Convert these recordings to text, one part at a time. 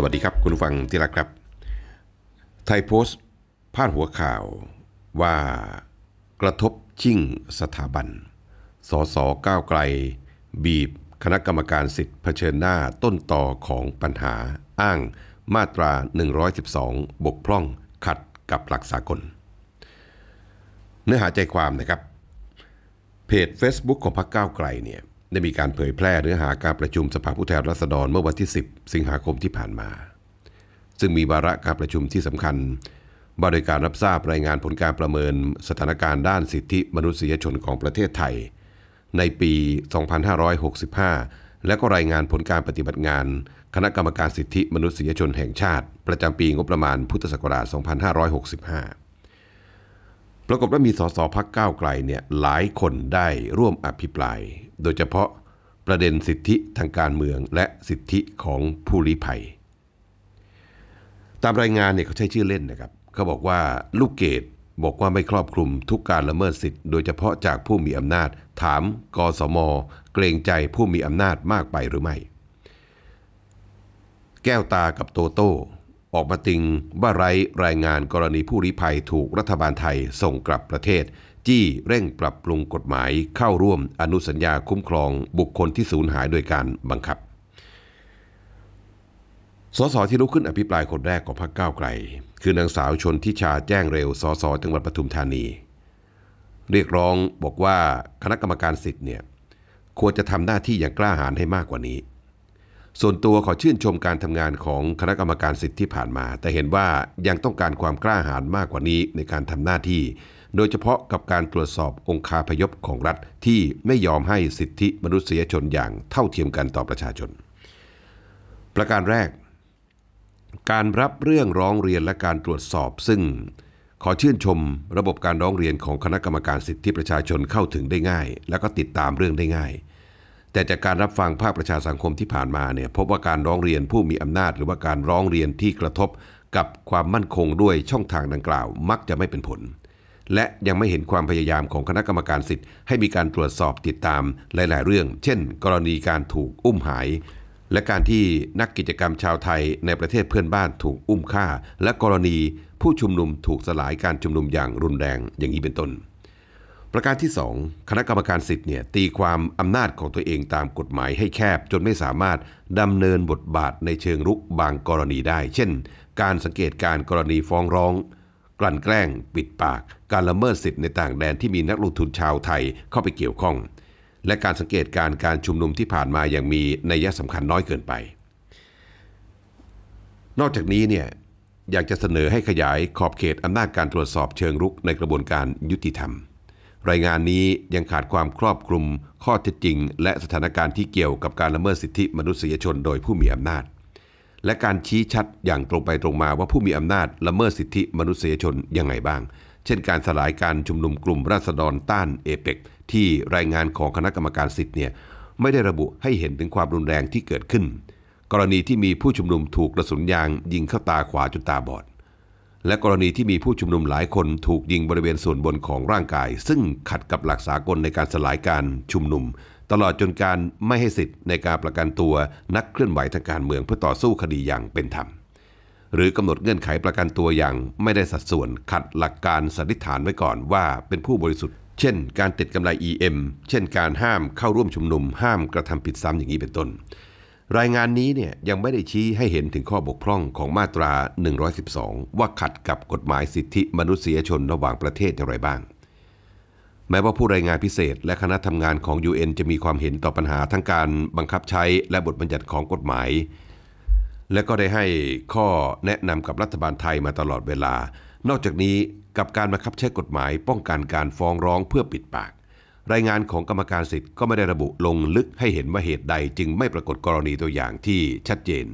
สวัสดีครับ คุณฟังที่รักครับ ไทยโพสต์พาดหัวข่าวว่ากระทบชิ่งสถาบันสสก้าวไกล บีบคณะกรรมการสิทธิ์เผชิญหน้าต้นต่อของปัญหาอ้างมาตรา 112 บกพร่องขัดกับหลักสากล เนื้อหาใจความนะครับ เพจ Facebook ของพรรคก้าวไกลเนี่ยได้มีการเผยแพร่เนื้อหาการประชุมสภาผู้แทนราษฎรเมื่อวันที่ 10 สิงหาคมที่ผ่านมา ซึ่งมีวาระการประชุมที่สำคัญบรายการรับทราบรายงานผลการประเมิน สถานการณ์ด้านสิทธิมนุษยชนของประเทศไทย ในปี 2565 และก็รายงานผลการปฏิบัติงาน คณะกรรมการสิทธิมนุษยชนแห่งชาติ ประจำปีงบประมาณพุทธศักราช 2565ปรากฏว่ามีสสพักก้าวไกลเนี่ยหลายคนได้ร่วมอภิปราย โดยเฉพาะประเด็นสิทธิทางการเมืองและสิทธิของผู้ลี้ภัย ตามรายงานเนี่ยเขาใช้ชื่อเล่นนะครับ เขาบอกว่าลูกเกดบอกว่าไม่ครอบคลุมทุกการละเมิดสิทธิ์ โดยเฉพาะจากผู้มีอำนาจ ถามกสม เกรงใจผู้มีอำนาจมากไปหรือไม่ แก้วตากับโตโตออกมาติงว่าไร้รายงานกรณีผู้ริภัยถูกรัฐบาลไทยส่งกลับประเทศ จี้เร่งปรับปรุงกฎหมายเข้าร่วมอนุสัญญาคุ้มครองบุคคลที่สูญหายโดยการบังคับสสที่ลุกขึ้นอภิปรายคนแรกของพรรคก้าวไกล คือนางสาวชนทิชาแจ้งเร็วสสจังหวัดปทุมธานี เรียกร้องบอกว่าคณะกรรมการสิทธิ์เนี่ย ควรจะทำหน้าที่อย่างกล้าหาญให้มากกว่านี้ส่วนตัวขอชื่นชมการทำงานของคณะกรรมการสิทธิที่ผ่านมา แต่เห็นว่ายังต้องการความกล้าหาญมากกว่านี้ในการทำหน้าที่ โดยเฉพาะกับการตรวจสอบองค์คาพยพของรัฐที่ไม่ยอมให้สิทธิมนุษยชนอย่างเท่าเทียมกันต่อประชาชน ประการแรกการรับเรื่องร้องเรียนและการตรวจสอบซึ่งขอชื่นชม ระบบการร้องเรียนของคณะกรรมการสิทธิประชาชนเข้าถึงได้ง่าย และก็ติดตามเรื่องได้ง่ายแต่จากการรับฟังภาคประชาสังคมที่ผ่านมาเนี่ยพบว่าการร้องเรียนผู้มีอำนาจหรือว่าการร้องเรียนที่กระทบกับความมั่นคงด้วยช่องทางดังกล่าว มักจะไม่เป็นผล และยังไม่เห็นความพยายามของคณะกรรมการสิทธิ์ให้มีการตรวจสอบติดตามหลายๆ เรื่อง เช่น กรณีการถูกอุ้มหาย และการที่นักกิจกรรมชาวไทยในประเทศเพื่อนบ้านถูกอุ้มฆ่า และกรณีผู้ชุมนุมถูกสลายการชุมนุมอย่างรุนแรง อย่างนี้เป็นต้นประการที่ 2 คณะกรรมการสิทธิ์เนี่ยตีความอำนาจของตัวเองตามกฎหมายให้แคบจนไม่สามารถดำเนินบทบาทในเชิงรุกบางกรณีได้ เช่น การสังเกตการกรณีฟ้องร้อง กลั่นแกล้ง ปิดปาก การละเมิดสิทธิ์ในต่างแดนที่มีนักลงทุนชาวไทยเข้าไปเกี่ยวข้อง และการสังเกตการการชุมนุมที่ผ่านมาอย่างมีนัยสำคัญน้อยเกินไป นอกจากนี้เนี่ยอยากจะเสนอให้ขยายขอบเขตอำนาจการตรวจสอบเชิงรุกในกระบวนการยุติธรรมรายงานนี้ยังขาดความครอบคลุมข้อเท็จจริงและสถานการณ์ที่เกี่ยวกับการละเมิดสิทธิมนุษยชนโดยผู้มีอำนาจ และการชี้ชัดอย่างตรงไปตรงมาว่าผู้มีอำนาจละเมิดสิทธิมนุษยชนยังไงบ้าง เช่น การสลายการชุมนุมกลุ่มราษฎรต้านเอเปกที่รายงานของคณะกรรมการสิทธิ์เนี่ยไม่ได้ระบุให้เห็นถึงความรุนแรงที่เกิดขึ้น กรณีที่มีผู้ชุมนุมถูกกระสุนยางยิงเข้าตาขวาจนตาบอดและกรณีที่มีผู้ชุมนุมหลายคนถูกยิงบริเวณส่วนบนของร่างกาย ซึ่งขัดกับหลักสากลในการสลายการชุมนุมตลอดจนการไม่ให้สิทธิ์ในการประกันตัวนักเคลื่อนไหวทางการเมืองเพื่อต่อสู้คดีอย่างเป็นธรรมหรือกำหนดเงื่อนไขประกันตัวอย่างไม่ได้สัดส่วนขัดหลักการสันนิษฐานไว้ก่อนว่าเป็นผู้บริสุทธิ์ เช่น การติดกำไร EM เช่นการห้ามเข้าร่วมชุมนุมห้ามกระทำผิดซ้ำอย่างนี้เป็นต้นรายงานนี้เนี่ยยังไม่ได้ชี้ให้เห็นถึงข้อบกพร่องของมาตรา 112 ว่าขัดกับกฎหมายสิทธิมนุษยชนระหว่างประเทศอย่างไรบ้าง แม้ว่าผู้รายงานพิเศษและคณะทำงานของ UN จะมีความเห็นต่อปัญหาทั้งการบังคับใช้และบทบัญญัติของกฎหมาย และก็ได้ให้ข้อแนะนำกับรัฐบาลไทยมาตลอดเวลา นอกจากนี้กับการบังคับใช้กฎหมายป้องกันการฟ้องร้องเพื่อปิดปากรายงานของกรรมการสิทธิ์ก็ไม่ได้ระบุลงลึกให้เห็นว่าเหตุใด จึงไม่ปรากฏกรณีตัวอย่างที่ชัดเจน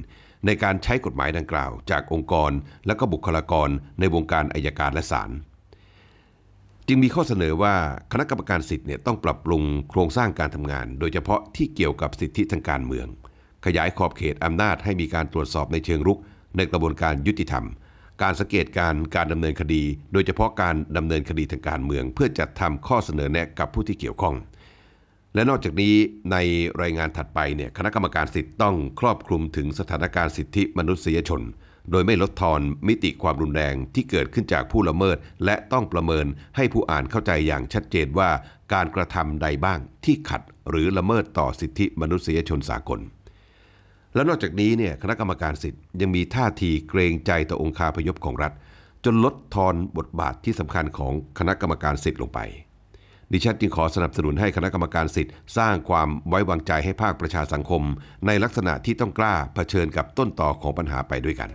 ในการใช้กฎหมายดังกล่าว จากองค์กร และก็บุคลากร ในวงการอายการและศาลจึงมีข้อเสนอว่าคณะกรรมการสิทธิ์เนี่ยต้องปรับปรุงโครงสร้างการทำงาน โดยเฉพาะที่เกี่ยวกับสิทธิทางการเมือง ขยายขอบเขตอำนาจให้มีการตรวจสอบในเชิงรุก ในกระบวนการยุติธรรมการสังเกตการการดำเนินคดี โดยเฉพาะการดำเนินคดีทางการเมือง เพื่อจัดทำข้อเสนอแนะกับผู้ที่เกี่ยวข้อง และนอกจากนี้ในรายงานถัดไปเนี่ยคณะกรรมการสิทธิ์ต้อง ครอบคลุมถึงสถานการณ์สิทธิมนุษยชน โดยไม่ลดทอนมิติความรุนแรงที่เกิดขึ้นจากผู้ละเมิด และต้องประเมินให้ผู้อ่านเข้าใจอย่างชัดเจนว่าการกระทำใดบ้างที่ขัดหรือละเมิดต่อสิทธิมนุษยชนสากลแล้วนอกจากนี้เนี่ยคณะกรรมการสิทธิ์ยังมีท่าทีเกรงใจต่อองค์คาพยพของรัฐ จนลดทอนบทบาทที่สำคัญของคณะกรรมการสิทธิ์ลงไป ดิฉัน จึงขอสนับสนุนให้คณะกรรมการสิทธิ์สร้างความไว้วางใจให้ภาคประชาสังคม ในลักษณะที่ต้องกล้าเผชิญกับต้นต่อของปัญหาไปด้วยกัน